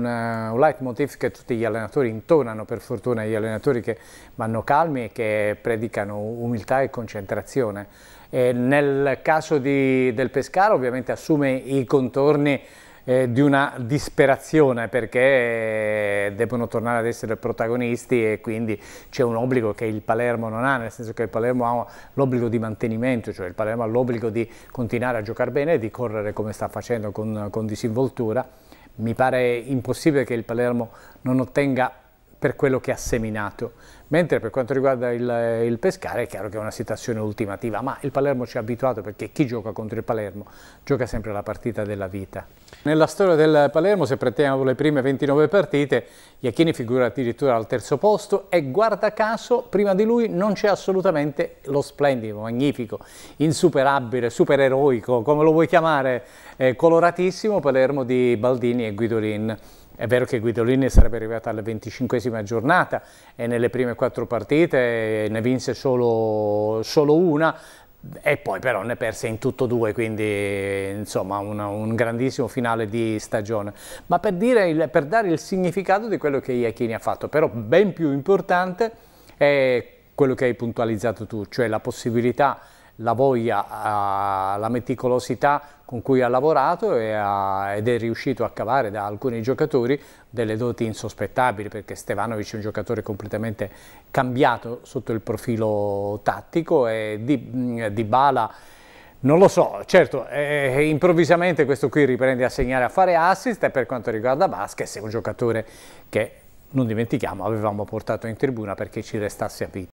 un, eh, un leitmotiv che tutti gli allenatori intonano, per fortuna gli allenatori che vanno calmi e che predicano umiltà e concentrazione. E nel caso di, del Pescara ovviamente assume i contorni eh, di una disperazione perché eh, devono tornare ad essere protagonisti e quindi c'è un obbligo che il Palermo non ha, nel senso che il Palermo ha l'obbligo di mantenimento, cioè il Palermo ha l'obbligo di continuare a giocare bene e di correre come sta facendo con, con disinvoltura mi pare impossibile che il Palermo non ottenga per quello che ha seminato. Mentre per quanto riguarda il, il, pescare è chiaro che è una situazione ultimativa, ma il Palermo ci ha abituato perché chi gioca contro il Palermo gioca sempre la partita della vita. Nella storia del Palermo, se prendiamo le prime 29 partite, Iachini figura addirittura al terzo posto e guarda caso prima di lui non c'è assolutamente lo splendido, magnifico, insuperabile, supereroico, come lo vuoi chiamare, eh, coloratissimo Palermo di Baldini e Guidolin. È vero che Guidolin sarebbe arrivato alla 25esima giornata e nelle prime quattro partite, ne vinse solo, solo una, e poi però ne perse in tutto due, quindi insomma una, un grandissimo finale di stagione. Ma per, il, per, dare il significato di quello che Iachini ha fatto, però ben più importante è quello che hai puntualizzato tu, cioè la possibilità la voglia, la meticolosità con cui ha lavorato ed è riuscito a cavare da alcuni giocatori delle doti insospettabili perché Stevanovic è un giocatore completamente cambiato sotto il profilo tattico e di, mm, di Bala non lo so, certo, eh, eh, improvvisamente questo qui riprende a segnare a fare assist e per quanto riguarda Vasquez è un giocatore che, non dimentichiamo, avevamo portato in tribuna perché ci restasse a vita.